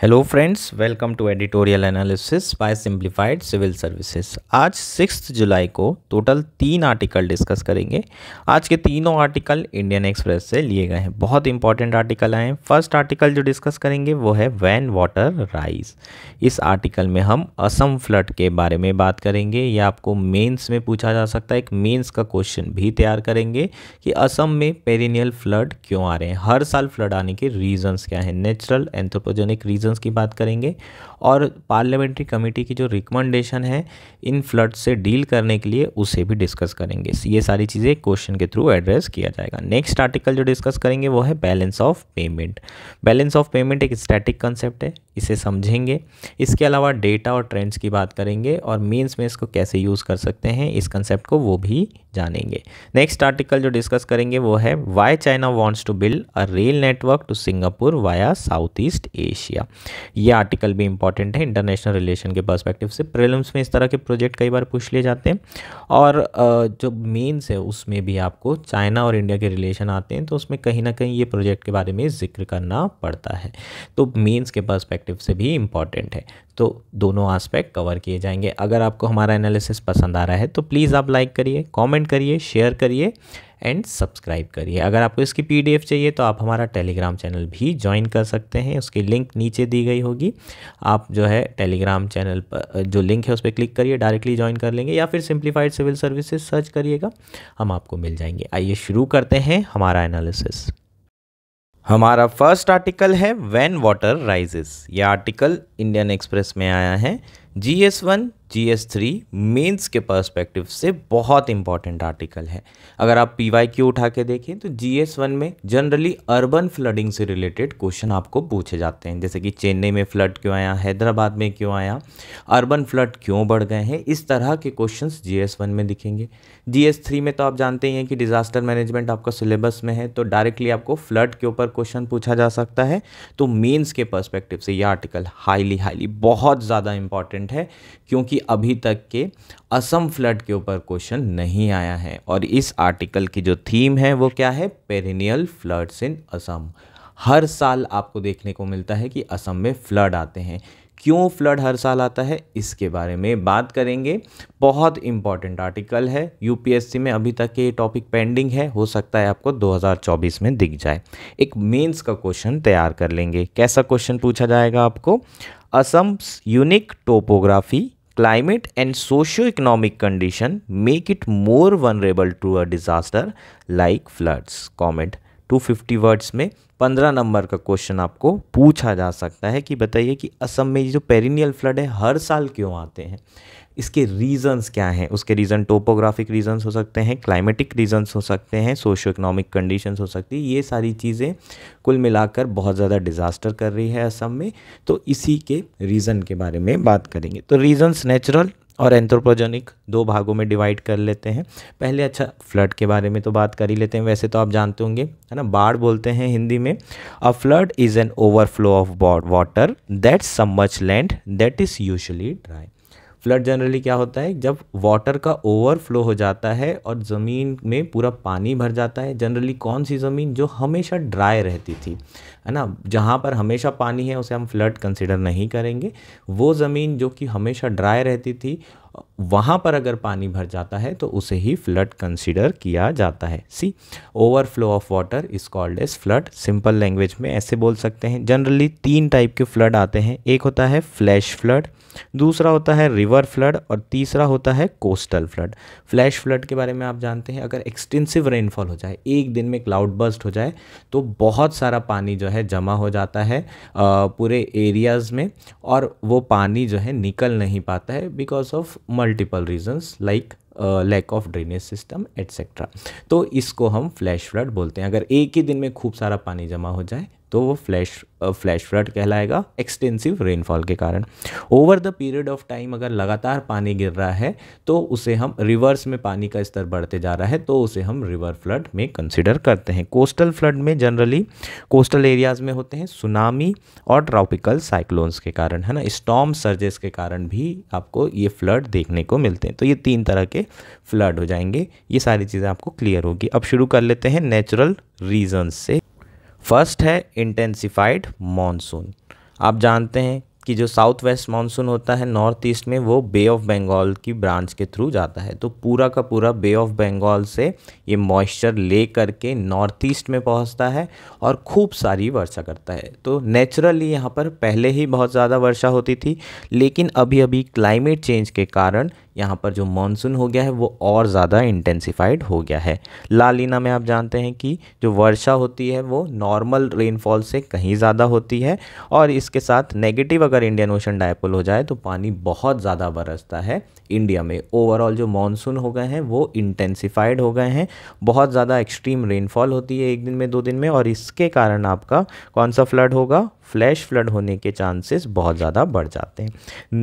Hello friends welcome to editorial analysis by simplified civil services आज six July को total तीन article discuss करेंगे आज के तीनों आर्टिकल इंडियन एक्सप्रेस से लिए गए हैं बहुत इंपॉर्टेंट आर्टिकल आए हैं फर्स्ट आर्टिकल जो डिस्कस करेंगे वो है वैन वाटर राइज इस आर्टिकल में हम असम फ्लड के बारे में बात करेंगे ये आपको मेन्स में पूछा जा सकता है एक मेन्स का क्वेश्चन भी तैयार करेंगे कि असम में पेरिनियल फ्लड क्यों आ रहे हैं हर साल फ्लड आने के रीजन्स क्या हैं नेचुरल एंथ्रोपोजेनिक रीजन रीजन्स की बात करेंगे और पार्लियामेंट्री कमेटी की जो रिकमेंडेशन है इन फ्लड से डील करने के लिए उसे भी डिस्कस करेंगे ये सारी चीज़ें क्वेश्चन के थ्रू एड्रेस किया जाएगा नेक्स्ट आर्टिकल जो डिस्कस करेंगे वो है balance of payment balance of payment एक स्टैटिक कंसेप्ट है इसे समझेंगे इसके अलावा डेटा और ट्रेंड्स की बात करेंगे और मीन्स में इसको कैसे यूज़ कर सकते हैं इस कंसेप्ट को वो भी जानेंगे नेक्स्ट आर्टिकल जो डिस्कस करेंगे वो है why China wants to build a rail network to Singapore via south east Asia ये आर्टिकल भी इम्पोर्टेंट इंपॉर्टेंट है इंटरनेशनल रिलेशन के पर्सपेक्टिव से प्रेलम्स में इस तरह के प्रोजेक्ट कई बार पूछ लिए जाते हैं और जो मेन्स है उसमें भी आपको चाइना और इंडिया के रिलेशन आते हैं तो उसमें कहीं ना कहीं ये प्रोजेक्ट के बारे में जिक्र करना पड़ता है तो मेन्स के पर्सपेक्टिव से भी इम्पॉर्टेंट है तो दोनों आस्पेक्ट कवर किए जाएंगे अगर आपको हमारा एनालिसिस पसंद आ रहा है तो प्लीज़ आप लाइक करिए कॉमेंट करिए शेयर करिए एंड सब्सक्राइब करिए अगर आपको इसकी पीडीएफ चाहिए तो आप हमारा टेलीग्राम चैनल भी ज्वाइन कर सकते हैं उसकी लिंक नीचे दी गई होगी आप जो है टेलीग्राम चैनल पर जो लिंक है उस पर क्लिक करिए डायरेक्टली ज्वाइन कर लेंगे या फिर सिंप्लीफाइड सिविल सर्विसेज सर्च करिएगा हम आपको मिल जाएंगे आइए शुरू करते हैं हमारा एनालिसिस हमारा फर्स्ट आर्टिकल है वैन वाटर राइजेस यह आर्टिकल इंडियन एक्सप्रेस में आया है G S one G S three mains के पर्सपेक्टिव से बहुत इंपॉर्टेंट आर्टिकल है अगर आप पी वाई क्यू उठा के देखें तो जी एस वन में जनरली अर्बन फ्लडिंग से रिलेटेड क्वेश्चन आपको पूछे जाते हैं जैसे कि चेन्नई में फ्लड क्यों आया हैदराबाद में क्यों आया अर्बन फ्लड क्यों बढ़ गए हैं इस तरह के क्वेश्चन जी एस वन में दिखेंगे जी एस थ्री में तो आप जानते ही हैं कि डिज़ास्टर मैनेजमेंट आपका सिलेबस में है तो डायरेक्टली आपको फ्लड के ऊपर क्वेश्चन पूछा जा सकता है तो मेन्स के पर्सपेक्टिव से यह आर्टिकल हाईली हाईली बहुत ज़्यादा इंपॉर्टेंट है क्योंकि कि अभी तक के असम फ्लड के ऊपर क्वेश्चन नहीं आया है और इस आर्टिकल की जो थीम है वो क्या है पेरिनियल फ्लड्स इन असम हर साल आपको देखने को मिलता है कि असम में फ्लड आते हैं क्यों फ्लड हर साल आता है इसके बारे में बात करेंगे बहुत इंपॉर्टेंट आर्टिकल है यूपीएससी में अभी तक ये टॉपिक पेंडिंग है हो सकता है आपको 2024 में दिख जाए एक मेंस का क्वेश्चन तैयार कर लेंगे कैसा क्वेश्चन पूछा जाएगा आपको Assam unique topography climate and socio economic condition make it more vulnerable to a disaster like floods comment 250 words में पंद्रह नंबर का क्वेश्चन आपको पूछा जा सकता है कि बताइए कि असम में जो पेरिनियल फ्लड है हर साल क्यों आते हैं इसके रीज़न्स क्या हैं उसके रीज़न टोपोग्राफिक रीज़न्स हो सकते हैं क्लाइमेटिक रीज़न्स हो सकते हैं सोशो इकोनॉमिक कंडीशंस हो सकती है ये सारी चीज़ें कुल मिलाकर बहुत ज़्यादा डिज़ास्टर कर रही है असम में तो इसी के रीज़न के बारे में बात करेंगे तो रीज़न्स नेचुरल और एंथ्रोपोजेनिक दो भागों में डिवाइड कर लेते हैं पहले अच्छा फ्लड के बारे में तो बात कर ही लेते हैं वैसे तो आप जानते होंगे है ना बाढ़ बोलते हैं हिंदी में a flood is an overflow of water that submerges land that is usually dry flood generally क्या होता है जब वाटर का ओवरफ्लो हो जाता है और ज़मीन में पूरा पानी भर जाता है जनरली कौन सी ज़मीन जो हमेशा ड्राई रहती थी है ना जहाँ पर हमेशा पानी है उसे हम फ्लड कंसिडर नहीं करेंगे वो ज़मीन जो कि हमेशा ड्राई रहती थी वहाँ पर अगर पानी भर जाता है तो उसे ही फ्लड कंसिडर किया जाता है see overflow of water is called as flood simple language में ऐसे बोल सकते हैं जनरली तीन टाइप के फ्लड आते हैं एक होता है फ्लैश फ्लड दूसरा होता है रिवर फ्लड और तीसरा होता है कोस्टल फ्लड फ्लैश फ्लड के बारे में आप जानते हैं अगर एक्सटेंसिव रेनफॉल हो जाए एक दिन में क्लाउड बस्ट हो जाए तो बहुत सारा पानी जो है जमा हो जाता है पूरे एरियाज़ में और वो पानी जो है निकल नहीं पाता है because of multiple reasons like lack of drainage system etcetera तो इसको हम फ्लैश फ्लड बोलते हैं अगर एक ही दिन में खूब सारा पानी जमा हो जाए तो वो फ्लैश फ्लैश फ्लड कहलाएगा एक्सटेंसिव रेनफॉल के कारण over the period of time अगर लगातार पानी गिर रहा है तो उसे हम रिवर्स में पानी का स्तर बढ़ते जा रहा है तो उसे हम रिवर फ्लड में कंसिडर करते हैं कोस्टल फ्लड में जनरली कोस्टल एरियाज़ में होते हैं सुनामी और ट्रॉपिकल साइक्लोन्स के कारण है ना स्टॉम सर्जेस के कारण भी आपको ये फ्लड देखने को मिलते हैं तो ये तीन तरह के फ्लड हो जाएंगे ये सारी चीज़ें आपको क्लियर होगी अब शुरू कर लेते हैं नेचुरल रीजन से फर्स्ट है इंटेंसिफाइड मॉनसून आप जानते हैं कि जो साउथ वेस्ट मानसून होता है नॉर्थ ईस्ट में वो बे ऑफ बंगाल की ब्रांच के थ्रू जाता है तो पूरा का पूरा बे ऑफ बंगाल से ये मॉइस्चर ले करके नॉर्थ ईस्ट में पहुंचता है और खूब सारी वर्षा करता है तो नेचुरली यहाँ पर पहले ही बहुत ज़्यादा वर्षा होती थी लेकिन अभी अभी क्लाइमेट चेंज के कारण यहाँ पर जो मानसून हो गया है वो और ज़्यादा इंटेंसिफाइड हो गया है लालीना में आप जानते हैं कि जो वर्षा होती है वो नॉर्मल रेनफॉल से कहीं ज़्यादा होती है और इसके साथ नेगेटिव अगर अगर इंडियन ओशन डायपोल हो जाए तो पानी बहुत ज़्यादा बरसता है इंडिया में ओवरऑल जो मानसून हो गए हैं वो इंटेंसिफाइड हो गए हैं बहुत ज़्यादा एक्सट्रीम रेनफॉल होती है एक दिन में दो दिन में और इसके कारण आपका कौन सा फ्लड होगा फ्लैश फ्लड होने के चांसेस बहुत ज़्यादा बढ़ जाते हैं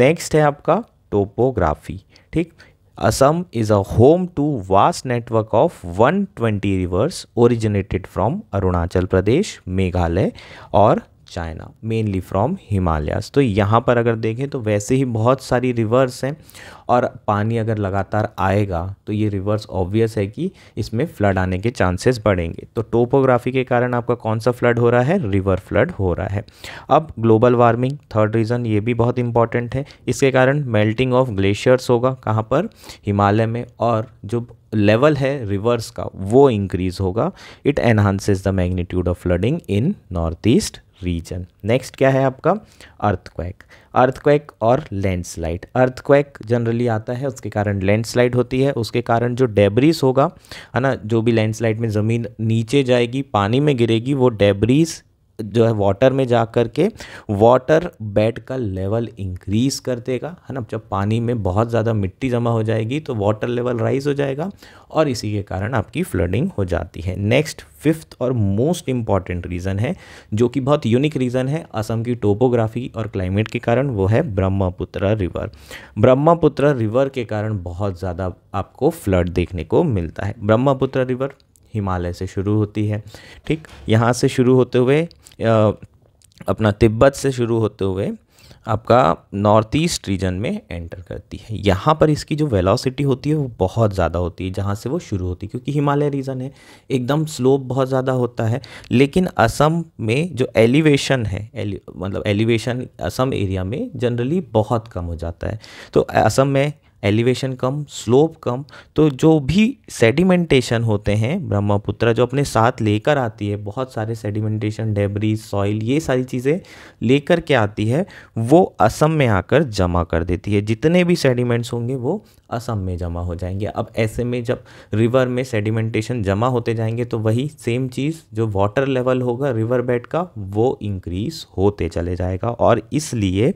नेक्स्ट है आपका टोपोग्राफी ठीक Assam is a home to vast network of 120 rivers originated from Arunachal Pradesh Meghalaya और चाइना मेनली फ्रॉम हिमालयस तो यहाँ पर अगर देखें तो वैसे ही बहुत सारी रिवर्स हैं और पानी अगर लगातार आएगा तो ये रिवर्स ऑब्वियस है कि इसमें फ्लड आने के चांसेस बढ़ेंगे तो टोपोग्राफी के कारण आपका कौन सा फ्लड हो रहा है रिवर फ्लड हो रहा है अब ग्लोबल वार्मिंग थर्ड रीज़न ये भी बहुत इंपॉर्टेंट है इसके कारण मेल्टिंग ऑफ ग्लेशियर्स होगा कहाँ पर हिमालय में और जो लेवल है रिवर्स का वो इंक्रीज़ होगा it enhances the magnitude of flooding in north east region next क्या है आपका अर्थक्वैक अर्थक्वैक और लैंडस्लाइड अर्थक्वैक जनरली आता है उसके कारण लैंडस्लाइड होती है उसके कारण जो डेबरीज होगा है ना जो भी लैंडस्लाइड में ज़मीन नीचे जाएगी पानी में गिरेगी वो डेबरीज जो है वाटर में जा कर के वाटर बेड का लेवल इंक्रीज कर देगा है ना जब पानी में बहुत ज़्यादा मिट्टी जमा हो जाएगी तो वाटर लेवल राइज हो जाएगा और इसी के कारण आपकी फ्लडिंग हो जाती है नेक्स्ट फिफ्थ और मोस्ट इम्पॉर्टेंट रीज़न है जो कि बहुत यूनिक रीज़न है असम की टोपोग्राफी और क्लाइमेट के कारण वो है ब्रह्मपुत्र रिवर ब्रह्मपुत्र रिवर के कारण बहुत ज़्यादा आपको फ्लड देखने को मिलता है ब्रह्मपुत्र रिवर हिमालय से शुरू होती है ठीक यहाँ से शुरू होते हुए अपना तिब्बत से शुरू होते हुए आपका नॉर्थ ईस्ट रीजन में एंटर करती है यहाँ पर इसकी जो वेलोसिटी होती है वो बहुत ज़्यादा होती है जहाँ से वो शुरू होती है क्योंकि हिमालय रीजन है एकदम स्लोप बहुत ज़्यादा होता है लेकिन असम में जो एलिवेशन है एलि मतलब एलिवेशन असम एरिया में जनरली बहुत कम हो जाता है तो असम में एलिवेशन कम स्लोप कम तो जो भी सेडिमेंटेशन होते हैं ब्रह्मपुत्र जो अपने साथ लेकर आती है बहुत सारे सेडिमेंटेशन डेबरी सॉइल ये सारी चीज़ें लेकर के आती है वो असम में आकर जमा कर देती है जितने भी सेडिमेंट्स होंगे वो असम में जमा हो जाएंगे अब ऐसे में जब रिवर में सेडिमेंटेशन जमा होते जाएंगे तो वही सेम चीज़ जो वाटर लेवल होगा रिवर बेड का वो इंक्रीज़ होते चले जाएगा और इसलिए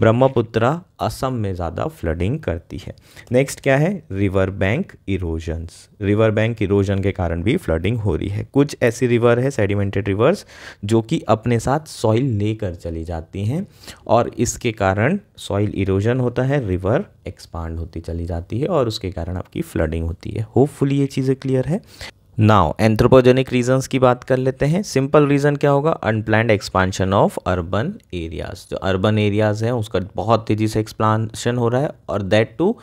ब्रह्मपुत्रा असम में ज़्यादा फ्लडिंग करती है नेक्स्ट क्या है river bank erosions river bank erosion के कारण भी फ्लडिंग हो रही है कुछ ऐसी रिवर है सेडिमेंटेड रिवर्स जो कि अपने साथ सॉइल लेकर चली जाती हैं और इसके कारण सॉइल इरोजन होता है रिवर एक्सपांड होती चली जाती है और उसके कारण आपकी फ्लडिंग होती है होपफुली ये चीज़ें क्लियर है नाउ एंथ्रोपोजेनिक रीजंस की बात कर लेते हैं सिंपल रीज़न क्या होगा unplanned expansion of urban areas जो अर्बन एरियाज़ हैं उसका बहुत तेज़ी से एक्सपांशन हो रहा है और that too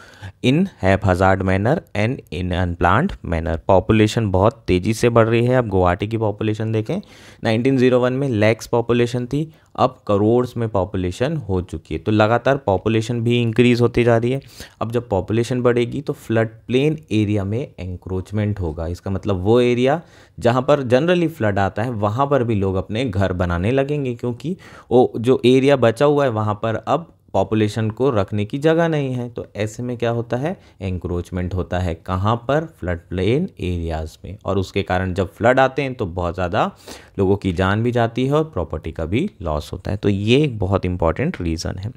in haphazard manner and in unplanned manner population बहुत तेज़ी से बढ़ रही है अब गुवाहाटी की पॉपुलेशन देखें 1901 में लैक्स पॉपुलेशन थी अब करोड़्स में पॉपुलेशन हो चुकी है तो लगातार पॉपुलेशन भी इंक्रीज़ होती जा रही है अब जब पॉपुलेशन बढ़ेगी तो फ्लड प्लेन एरिया में एंक्रोचमेंट होगा इसका मतलब वो एरिया जहाँ पर जनरली फ्लड आता है वहाँ पर भी लोग अपने घर बनाने लगेंगे क्योंकि वो जो एरिया बचा हुआ है वहाँ पर अब पॉपुलेशन को रखने की जगह नहीं है तो ऐसे में क्या होता है इंक्रोचमेंट होता है कहाँ पर फ्लड प्लेन एरियाज़ में और उसके कारण जब फ्लड आते हैं तो बहुत ज़्यादा लोगों की जान भी जाती है और प्रॉपर्टी का भी लॉस होता है तो ये एक बहुत इंपॉर्टेंट रीज़न है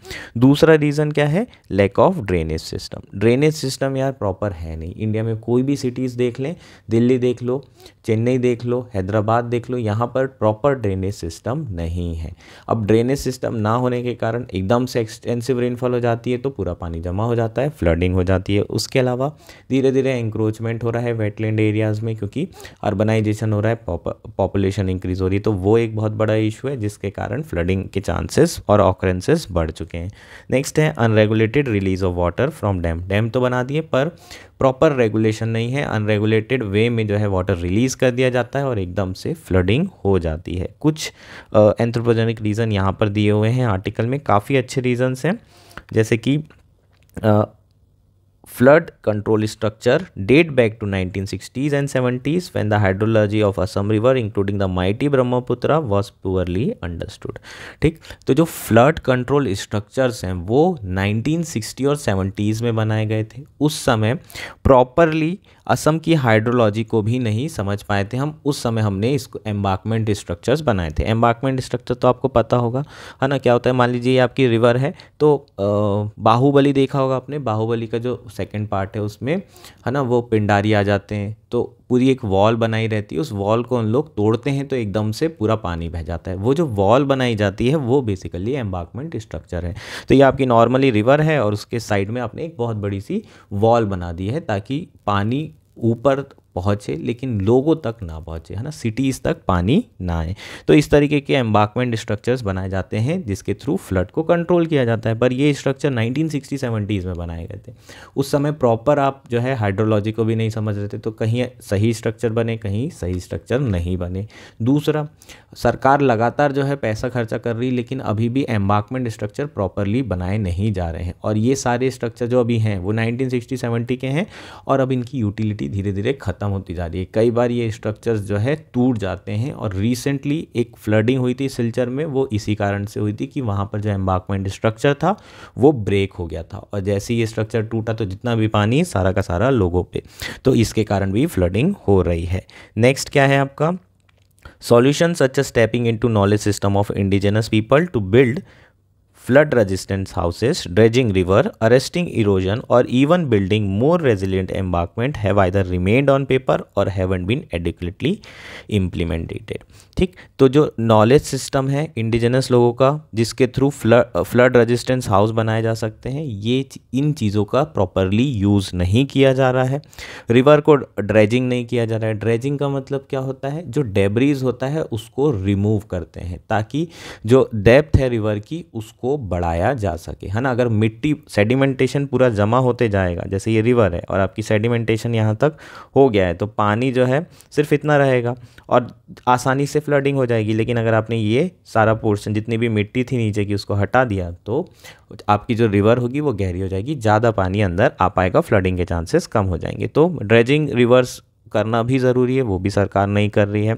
दूसरा रीज़न क्या है lack of drainage system drainage system यार प्रॉपर है नहीं इंडिया में कोई भी सिटीज़ देख लें दिल्ली देख लो चेन्नई देख लो हैदराबाद देख लो यहाँ पर प्रॉपर ड्रेनेज सिस्टम नहीं है अब ड्रेनेज सिस्टम ना होने के कारण एकदम से एक्सटेंसिव रेनफॉल हो जाती है तो पूरा पानी जमा हो जाता है फ्लडिंग हो जाती है उसके अलावा धीरे धीरे इंक्रोचमेंट हो रहा है वेटलैंड एरियाज़ में क्योंकि अर्बनाइजेशन हो रहा है पॉपुलेशन इंक्रीज़ हो रही है तो वो एक बहुत बड़ा इशू है जिसके कारण फ्लडिंग के चांसेस और ऑक्रेंसेस बढ़ चुके हैं नेक्स्ट है unregulated release of water from dam dam तो बना दिए पर प्रॉपर रेगुलेशन नहीं है अनरेगुलेटेड वे में जो है वाटर रिलीज़ कर दिया जाता है और एकदम से फ्लडिंग हो जाती है कुछ एंथ्रोपोजेनिक रीज़न यहाँ पर दिए हुए हैं आर्टिकल में काफ़ी अच्छे रीजन्स हैं जैसे कि flood control structure date back to 1960s and 70s when the hydrology of Assam river including the mighty Brahmaputra was poorly understood ठीक तो जो flood control structures हैं वो 1960 और 70s में बनाए गए थे उस समय properly असम की हाइड्रोलॉजी को भी नहीं समझ पाए थे हम उस समय हमने इसको एम्बार्कमेंट स्ट्रक्चर्स बनाए थे एम्बार्कमेंट स्ट्रक्चर तो आपको पता होगा है ना क्या होता है मान लीजिए आपकी रिवर है तो बाहुबली देखा होगा आपने बाहुबली का जो सेकेंड पार्ट है उसमें है ना वो पिंडारी आ जाते हैं तो पूरी एक वॉल बनाई रहती है उस वॉल को उन लोग तोड़ते हैं तो एकदम से पूरा पानी बह जाता है वो जो वॉल बनाई जाती है वो बेसिकली एम्बाकमेंट स्ट्रक्चर है तो ये आपकी नॉर्मली रिवर है और उसके साइड में आपने एक बहुत बड़ी सी वॉल बना दी है ताकि पानी ऊपर पहुँचे लेकिन लोगों तक ना पहुँचे है ना सिटीज़ तक पानी ना आए तो इस तरीके के एम्बार्कमेंट स्ट्रक्चर्स बनाए जाते हैं जिसके थ्रू फ्लड को कंट्रोल किया जाता है पर ये स्ट्रक्चर 1960 70s में बनाए गए थे उस समय प्रॉपर आप जो है हाइड्रोलॉजी को भी नहीं समझ रहे थे तो कहीं सही स्ट्रक्चर बने कहीं सही स्ट्रक्चर नहीं बने दूसरा सरकार लगातार जो है पैसा खर्चा कर रही लेकिन अभी भी एम्बार्कमेंट स्ट्रक्चर प्रॉपरली बनाए नहीं जा रहे हैं और ये सारे स्ट्रक्चर जो अभी हैं वो नाइनटीन सिक्सटी के हैं और अब इनकी यूटिलिटी धीरे धीरे ख़त्म ख़त्म होती जा रही है कई बार ये स्ट्रक्चर्स जो है टूट जाते हैं और रिसेंटली एक फ्लडिंग हुई थी सिलचर में वो इसी कारण से हुई थी कि वहाँ पर जो एम्बार्कमेंट स्ट्रक्चर था वो ब्रेक हो गया था और जैसे ही ये स्ट्रक्चर टूटा तो जितना भी पानी सारा का सारा लोगों पर तो इसके कारण भी फ्लडिंग हो रही है नेक्स्ट क्या है आपका solutions such as tapping into knowledge system of indigenous people to build flood resistant houses, dredging river, arresting erosion or even building more resilient embankment have either remained on paper or haven't been adequately implemented. ठीक तो जो knowledge system है indigenous लोगों का जिसके through flood resistance house बनाए जा सकते हैं ये इन चीज़ों का प्रॉपरली यूज़ नहीं किया जा रहा है रिवर को ड्रेजिंग नहीं किया जा रहा है ड्रेजिंग का मतलब क्या होता है जो डेबरीज होता है उसको रिमूव करते हैं ताकि जो डेप्थ है रिवर की उसको बढ़ाया जा सके है ना अगर मिट्टी सेडिमेंटेशन पूरा जमा होते जाएगा जैसे ये रिवर है और आपकी सेडिमेंटेशन यहाँ तक हो गया है तो पानी जो है सिर्फ इतना रहेगा और आसानी से फ्लडिंग हो जाएगी लेकिन अगर आपने ये सारा पोर्शन जितनी भी मिट्टी थी नीचे की उसको हटा दिया तो आपकी जो रिवर होगी वो गहरी हो जाएगी ज़्यादा पानी अंदर आ पाएगा फ्लडिंग के चांसेस कम हो जाएंगे तो ड्रेजिंग रिवर्स करना भी ज़रूरी है वो भी सरकार नहीं कर रही है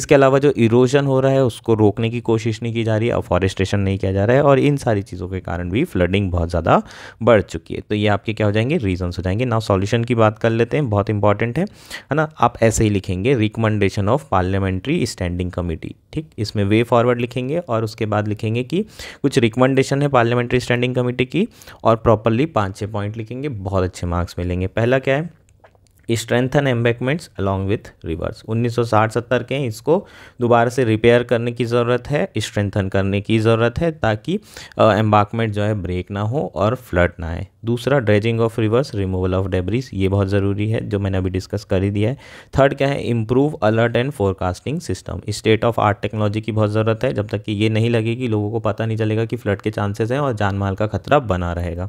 इसके अलावा जो इरोजन हो रहा है उसको रोकने की कोशिश नहीं की जा रही है अफॉरेस्टेशन नहीं किया जा रहा है और इन सारी चीज़ों के कारण भी फ्लडिंग बहुत ज़्यादा बढ़ चुकी है तो ये आपके क्या हो जाएंगे रीजन्स हो जाएंगे ना सॉल्यूशन की बात कर लेते हैं बहुत इंपॉर्टेंट है है ना आप ऐसे ही लिखेंगे recommendation of parliamentary standing committee ठीक इसमें वे फॉरवर्ड लिखेंगे और उसके बाद लिखेंगे कि कुछ रिकमेंडेशन है पार्लियामेंट्री स्टैंडिंग कमेटी की और प्रॉपरली पाँच छः पॉइंट लिखेंगे बहुत अच्छे मार्क्स मिलेंगे पहला क्या है strengthen embankments along with rivers 1960-70 के इसको दोबारा से रिपेयर करने की ज़रूरत है स्ट्रेंथन करने की ज़रूरत है ताकि एम्बाकमेंट जो है ब्रेक ना हो और फ्लड ना आए दूसरा dredging of rivers removal of debris ये बहुत ज़रूरी है जो मैंने अभी डिस्कस कर ही दिया है थर्ड क्या है improve alert and forecasting system state of art technology की बहुत ज़रूरत है जब तक कि ये नहीं लगेगी लोगों को पता नहीं चलेगा कि फ्लड के चांसेस हैं और जान माल का खतरा बना रहेगा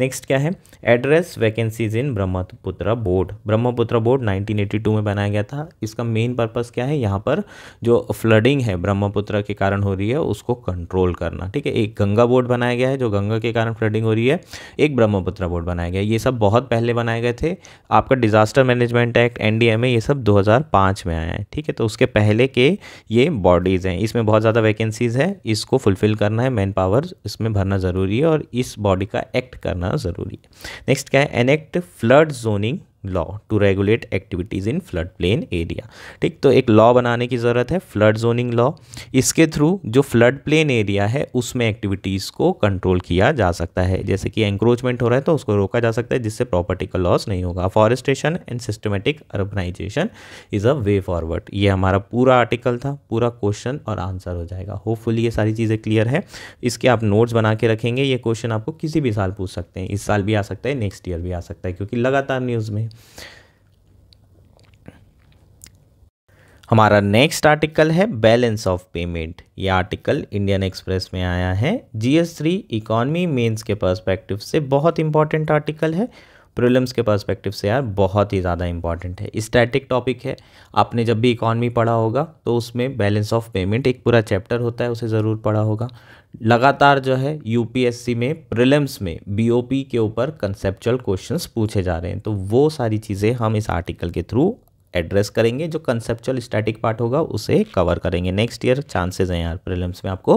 नेक्स्ट क्या है address vacancies in Brahmaputra board Brahmaputra board nineteen में बनाया गया था इसका मेन पर्पज़ क्या है यहाँ पर जो फ्लडिंग है ब्रह्मपुत्र के कारण हो रही है उसको कंट्रोल करना ठीक है एक गंगा बोर्ड बनाया गया है जो गंगा के कारण फ्लडिंग हो रही है एक ब्रह्मपुत्र बोर्ड बनाया गया ये सब बहुत पहले बनाए गए थे आपका disaster management act N D ये सब 2005 में आया है ठीक है तो उसके पहले के ये बॉडीज़ हैं इसमें बहुत ज़्यादा वैकेंसीज़ है इसको फुलफ़िल करना है मैन पावर इसमें भरना ज़रूरी है और इस बॉडी का एक्ट करना ज़रूरी है नेक्स्ट क्या है enact flood zoning law to regulate activities in flood plain area ठीक तो एक लॉ बनाने की ज़रूरत है फ्लड जोनिंग लॉ इसके थ्रू जो फ्लड प्लेन एरिया है उसमें एक्टिविटीज़ को कंट्रोल किया जा सकता है जैसे कि एंक्रोचमेंट हो रहा है तो उसको रोका जा सकता है जिससे प्रॉपर्टी का लॉस नहीं होगा forestation and systematic urbanisation is a way forward ये हमारा पूरा आर्टिकल था पूरा क्वेश्चन और आंसर हो जाएगा होपफुल ये सारी चीज़ें क्लियर है इसके आप नोट्स बना के रखेंगे ये क्वेश्चन आपको किसी भी साल पूछ सकते हैं इस साल भी आ सकता है नेक्स्ट ईयर भी आ सकता है क्योंकि लगातार न्यूज़ में हमारा नेक्स्ट आर्टिकल है बैलेंस ऑफ पेमेंट ये आर्टिकल इंडियन एक्सप्रेस में आया है जीएस थ्री इकॉनमी मेंस के पर्सपेक्टिव से बहुत इंपॉर्टेंट आर्टिकल है प्रिलिम्स के पर्सपेक्टिव से यार बहुत ही ज़्यादा इंपॉर्टेंट है स्टैटिक टॉपिक है आपने जब भी इकॉनमी पढ़ा होगा तो उसमें बैलेंस ऑफ पेमेंट एक पूरा चैप्टर होता है उसे ज़रूर पढ़ा होगा लगातार जो है यूपीएससी में प्रिलिम्स में बीओपी के ऊपर कंसेप्चुअल क्वेश्चंस पूछे जा रहे हैं तो वो सारी चीज़ें हम इस आर्टिकल के थ्रू एड्रेस करेंगे जो कंसेप्चुअल स्टैटिक पार्ट होगा उसे कवर करेंगे नेक्स्ट ईयर चांसेस हैं यार प्रीलिम्स में आपको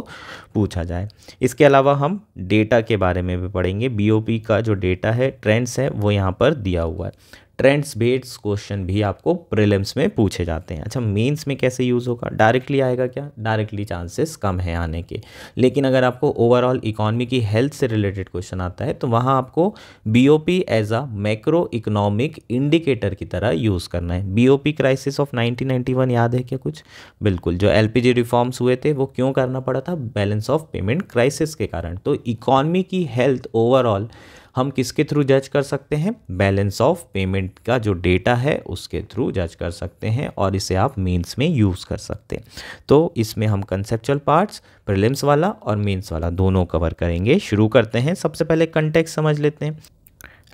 पूछा जाए इसके अलावा हम डेटा के बारे में भी पढ़ेंगे बीओपी का जो डेटा है ट्रेंड्स है वो यहाँ पर दिया हुआ है ट्रेंड्स बेस्ड क्वेश्चन भी आपको प्रिलिम्स में पूछे जाते हैं अच्छा मेंस में कैसे यूज़ होगा डायरेक्टली आएगा क्या डायरेक्टली चांसेस कम है आने के लेकिन अगर आपको ओवरऑल इकॉनमी की हेल्थ से रिलेटेड क्वेश्चन आता है तो वहाँ आपको B as a macro economic indicator की तरह यूज़ करना है बी क्राइसिस ऑफ नाइनटीन याद है क्या कुछ बिल्कुल जो एल रिफॉर्म्स हुए थे वो क्यों करना पड़ा था बैलेंस ऑफ पेमेंट क्राइसिस के कारण तो इकॉनमी की हेल्थ ओवरऑल हम किसके थ्रू जज कर सकते हैं बैलेंस ऑफ पेमेंट का जो डेटा है उसके थ्रू जज कर सकते हैं और इसे आप मीन्स में यूज़ कर सकते हैं तो इसमें हम कंसेप्चुअल पार्ट्स प्रिलिम्स वाला और मीन्स वाला दोनों कवर करेंगे शुरू करते हैं सबसे पहले कंटेक्ट समझ लेते हैं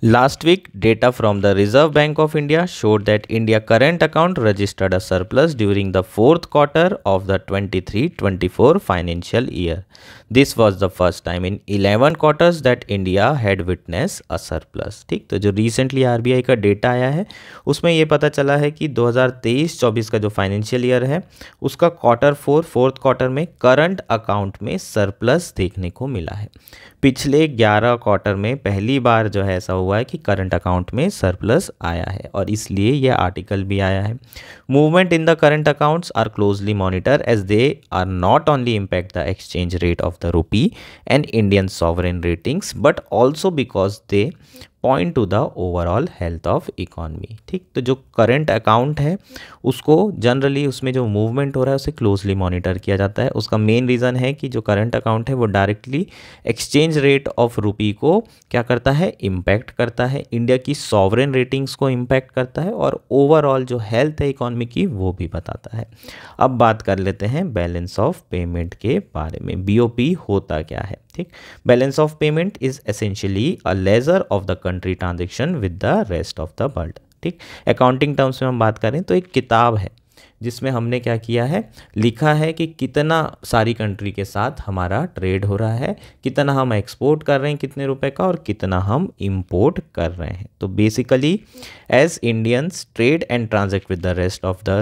last week data from the Reserve Bank of India showed that India current account registered a surplus during the fourth quarter of the 23-24 financial year this was the first time in eleven quarters that India had witness a surplus ठीक तो जो recently आई का data आया है उसमें ये पता चला है कि 2023-24 का जो फाइनेंशियल ईयर है उसका क्वार्टर फोर फोर्थ क्वार्टर में करंट अकाउंट में सरप्लस देखने को मिला है पिछले 11 क्वार्टर में पहली बार जो है ऐसा हुआ है कि करंट अकाउंट में सरप्लस आया है और इसलिए यह आर्टिकल भी आया है movement in the current accounts are closely monitor as they are not only impact the exchange rate of the rupee and Indian sovereign ratings, but also because they point to the overall health of economy ठीक तो जो current account है उसको generally उसमें जो movement हो रहा है उसे क्लोजली मॉनिटर किया जाता है उसका मेन रीज़न है कि जो करंट अकाउंट है वो directly exchange rate of rupee को क्या करता है इम्पैक्ट करता है इंडिया की सॉवरन रेटिंग्स को इम्पैक्ट करता है और ओवरऑल जो हेल्थ है इकॉनमी की वो भी बताता है अब बात कर लेते हैं बैलेंस ऑफ पेमेंट के बारे में बी होता क्या है ठीक balance of payment is essentially a ledger of the country transaction with the rest of the world ठीक अकाउंटिंग टर्म्स में हम बात करें तो एक किताब है जिसमें हमने क्या किया है लिखा है कि कितना सारी कंट्री के साथ हमारा ट्रेड हो रहा है कितना हम एक्सपोर्ट कर रहे हैं कितने रुपए का और कितना हम इंपोर्ट कर रहे हैं तो basically as Indians trade and transact with the rest of the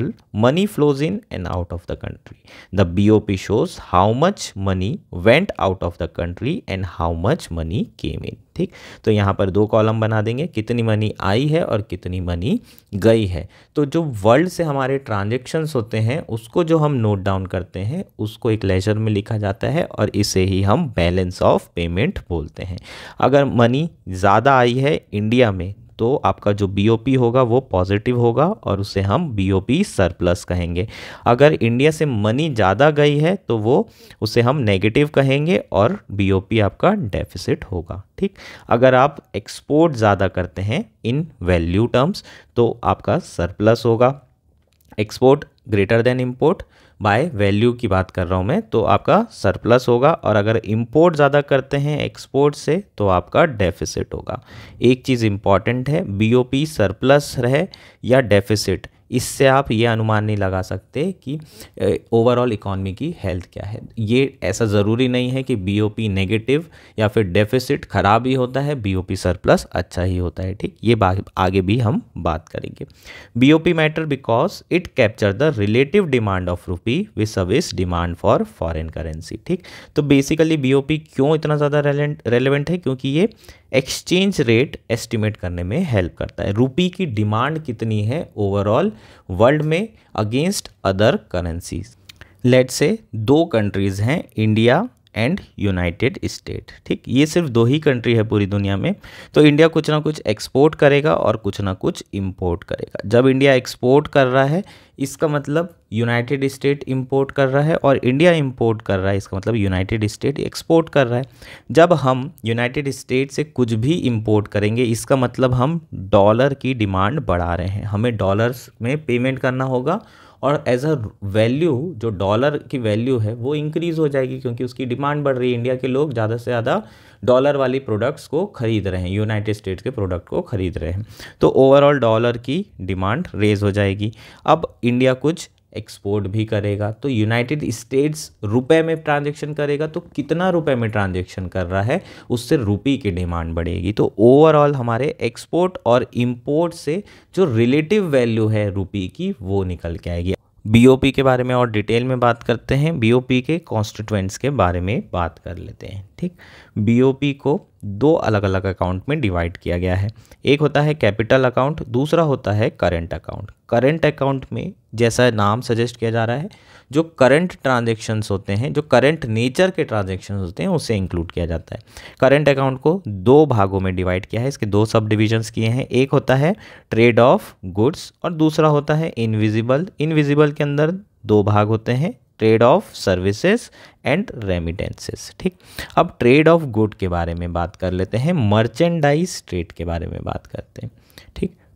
money flows in and out of the country the B O P shows how much money went out of the country and how much money came in ठीक तो यहाँ पर दो column बना देंगे कितनी money I है और कितनी मनी गई है तो जो वर्ल्ड से हमारे ट्रांजेक्शन्स होते हैं उसको जो हम नोट डाउन करते हैं उसको एक लेजर में लिखा जाता है और इसे ही हम बैलेंस ऑफ पेमेंट बोलते हैं अगर मनी ज़्यादा आई है इंडिया में तो आपका जो बी होगा वो पॉजिटिव होगा और उसे हम बी सरप्लस कहेंगे अगर इंडिया से मनी ज़्यादा गई है तो वो उसे हम नेगेटिव कहेंगे और बी आपका डेफिसिट होगा ठीक अगर आप एक्सपोर्ट ज़्यादा करते हैं इन वैल्यू टर्म्स तो आपका सरप्लस होगा export greater than import by value की बात कर रहा हूँ मैं तो आपका सरप्लस होगा और अगर इम्पोर्ट ज़्यादा करते हैं एक्सपोर्ट से तो आपका डेफिसिट होगा एक चीज़ इम्पॉर्टेंट है बीओपी सरप्लस रहे या डेफिसिट इससे आप ये अनुमान नहीं लगा सकते कि ओवरऑल इकोनॉमी की हेल्थ क्या है ये ऐसा ज़रूरी नहीं है कि बीओपी नेगेटिव या फिर डेफिसिट ख़राब ही होता है बीओपी सरप्लस अच्छा ही होता है ठीक ये आगे भी हम बात करेंगे BOP matter because it capture the relative demand of rupee with service demand for foreign currency ठीक तो बेसिकली बी क्यों इतना ज़्यादा रेलेंट है क्योंकि ये एक्सचेंज रेट एस्टिमेट करने में हेल्प करता है रुपी की डिमांड कितनी है ओवरऑल वर्ल्ड में अगेंस्ट अदर करेंसीज लेट से दो कंट्रीज़ हैं इंडिया एंड यूनाइटेड स्टेट ठीक ये सिर्फ दो ही कंट्री है पूरी दुनिया में तो इंडिया कुछ ना कुछ एक्सपोर्ट करेगा और कुछ ना कुछ इंपोर्ट करेगा जब इंडिया एक्सपोर्ट कर रहा है इसका मतलब यूनाइटेड स्टेट इंपोर्ट कर रहा है और इंडिया इंपोर्ट कर रहा है इसका मतलब यूनाइटेड स्टेट एक्सपोर्ट कर रहा है जब हम यूनाइटेड स्टेट से कुछ भी इंपोर्ट करेंगे इसका मतलब हम डॉलर की डिमांड बढ़ा रहे हैं हमें डॉलर्स में पेमेंट करना होगा और एज अ वैल्यू जो डॉलर की वैल्यू है वो इंक्रीज़ हो जाएगी क्योंकि उसकी डिमांड बढ़ रही है इंडिया के लोग ज़्यादा से ज़्यादा डॉलर वाली प्रोडक्ट्स को ख़रीद रहे हैं यूनाइटेड स्टेट्स के प्रोडक्ट को ख़रीद रहे हैं तो ओवरऑल डॉलर की डिमांड रेज़ हो जाएगी अब इंडिया कुछ एक्सपोर्ट भी करेगा तो यूनाइटेड स्टेट्स रुपए में ट्रांजेक्शन करेगा तो कितना रुपए में ट्रांजेक्शन कर रहा है उससे रुपी की डिमांड बढ़ेगी तो ओवरऑल हमारे एक्सपोर्ट और इम्पोर्ट से जो रिलेटिव वैल्यू है रुपी की वो निकल के आएगी बीओपी के बारे में और डिटेल में बात करते हैं बीओपी के कॉन्स्टिट्यूएंट्स के बारे में बात कर लेते हैं ठीक बीओपी को दो अलग अलग अकाउंट में डिवाइड किया गया है एक होता है कैपिटल अकाउंट दूसरा होता है करेंट अकाउंट करेंट अकाउंट में जैसा नाम सजेस्ट किया जा रहा है जो करंट ट्रांजेक्शन्स होते हैं जो करंट नेचर के ट्रांजेक्शन्स होते हैं उसे इंक्लूड किया जाता है करंट अकाउंट को दो भागों में डिवाइड किया है इसके दो सब डिविजन्स किए हैं एक होता है ट्रेड ऑफ गुड्स और दूसरा होता है इनविजिबल इनविजिबल के अंदर दो भाग होते हैं trade of services and remittances ठीक अब ट्रेड ऑफ गुड के बारे में बात कर लेते हैं मर्चेंडाइज ट्रेड के बारे में बात करते हैं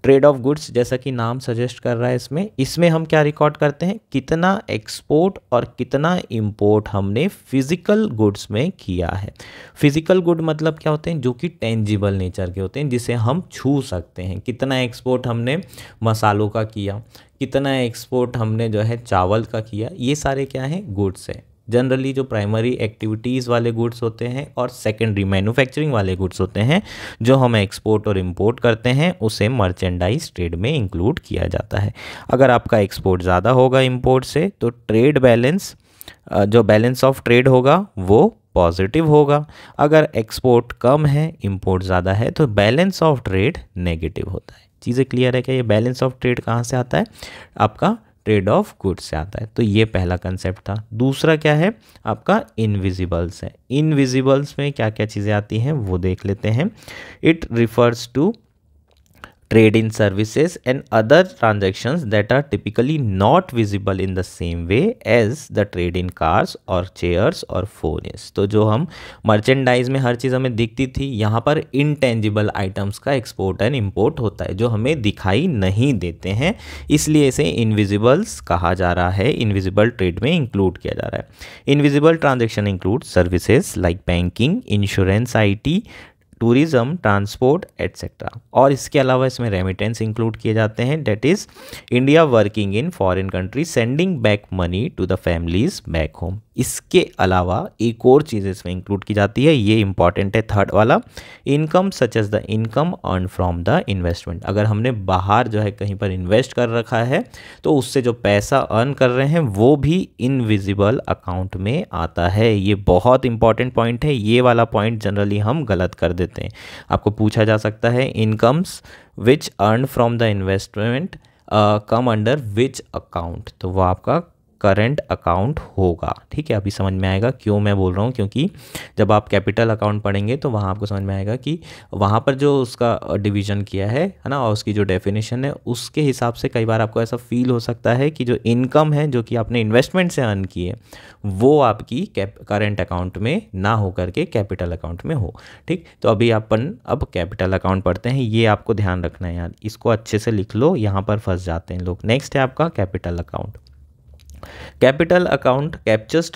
ट्रेड ऑफ गुड्स जैसा कि नाम सजेस्ट कर रहा है इसमें इसमें हम क्या रिकॉर्ड करते हैं कितना एक्सपोर्ट और कितना इंपोर्ट हमने फिजिकल गुड्स में किया है फिजिकल गुड मतलब क्या होते हैं जो कि टेंजिबल नेचर के होते हैं जिसे हम छू सकते हैं कितना एक्सपोर्ट हमने मसालों का किया कितना एक्सपोर्ट हमने जो है चावल का किया ये सारे क्या हैं गुड्स हैं जनरली जो प्राइमरी एक्टिविटीज़ वाले गुड्स होते हैं और सेकेंडरी मैन्युफैक्चरिंग वाले गुड्स होते हैं जो हम एक्सपोर्ट और इम्पोर्ट करते हैं उसे मर्चेंडाइज ट्रेड में इंक्लूड किया जाता है अगर आपका एक्सपोर्ट ज़्यादा होगा इम्पोर्ट से तो ट्रेड बैलेंस जो बैलेंस ऑफ ट्रेड होगा वो पॉजिटिव होगा अगर एक्सपोर्ट कम है इम्पोर्ट ज़्यादा है तो बैलेंस ऑफ ट्रेड नेगेटिव होता है चीज़ें क्लियर है कि ये बैलेंस ऑफ ट्रेड कहाँ से आता है आपका ट्रेड ऑफ गुड्स से आता है तो ये पहला कंसेप्ट था दूसरा क्या है आपका इनविजिबल्स है इनविजिबल्स में क्या क्या चीज़ें आती हैं वो देख लेते हैं it refers to trade in services and other transaction that are typically not visible in the same way as the trade in cars और चेयर्स और फोन तो जो हम मर्चेंडाइज में हर चीज़ हमें दिखती थी यहाँ पर इनटेंजिबल आइटम्स का एक्सपोर्ट एंड इम्पोर्ट होता है जो हमें दिखाई नहीं देते हैं इसलिए इसे इनविजिबल्स कहा जा रहा है इनविजिबल ट्रेड में इंक्लूड किया जा रहा है invisible transaction include services like banking insurance I T tourism transport etcetera और इसके अलावा इसमें रेमिटेंस इंक्लूड किए जाते हैं that is India working in foreign country sending back money to the families back home इसके अलावा एक और चीज़ इसमें इंक्लूड की जाती है ये इंपॉर्टेंट है थर्ड वाला income such as the income earn from the investment अगर हमने बाहर जो है कहीं पर इन्वेस्ट कर रखा है तो उससे जो पैसा अर्न कर रहे हैं वो भी इनविजिबल अकाउंट में आता है ये बहुत इंपॉर्टेंट पॉइंट है ये वाला पॉइंट जनरली हम गलत कर देते हैं आपको पूछा जा सकता है incomes which earn from the investment come under which account तो वो आपका करंट अकाउंट होगा ठीक है अभी समझ में आएगा क्यों मैं बोल रहा हूँ क्योंकि जब आप कैपिटल अकाउंट पढ़ेंगे तो वहाँ आपको समझ में आएगा कि वहाँ पर जो उसका डिवीजन किया है है ना और उसकी जो डेफिनेशन है उसके हिसाब से कई बार आपको ऐसा फील हो सकता है कि जो इनकम है जो कि आपने इन्वेस्टमेंट से अर्न की है वो आपकी करंट अकाउंट में ना हो करके कैपिटल अकाउंट में हो ठीक तो अभी अपन अब कैपिटल अकाउंट पढ़ते हैं ये आपको ध्यान रखना है यार इसको अच्छे से लिख लो यहाँ पर फंस जाते हैं लोग नेक्स्ट है आपका capital account capital account captures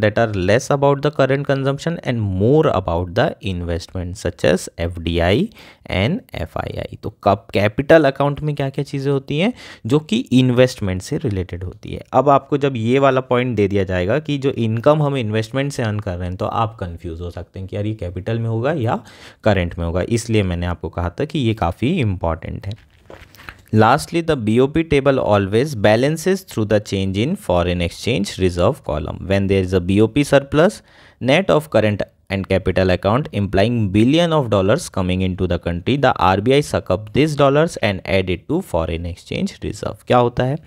that are less about the current consumption and more about the investment such as F D I and F I I तो कब कैपिटल अकाउंट में क्या क्या चीज़ें होती हैं जो कि इन्वेस्टमेंट से रिलेटेड होती है अब आपको जब ये वाला पॉइंट दे दिया जाएगा कि जो इनकम हम इन्वेस्टमेंट से अर्न कर रहे हैं तो आप कंफ्यूज हो सकते हैं कि यार ये कैपिटल में होगा या करेंट में होगा इसलिए मैंने आपको कहा था कि ये काफ़ी इंपॉर्टेंट है Lastly, the BOP table always balances through the change in foreign exchange reserve column. When there is a BOP surplus, net of current and capital account implying billion of dollars coming into the country the RBI suck up these dollars and add it to foreign exchange reserve क्या होता है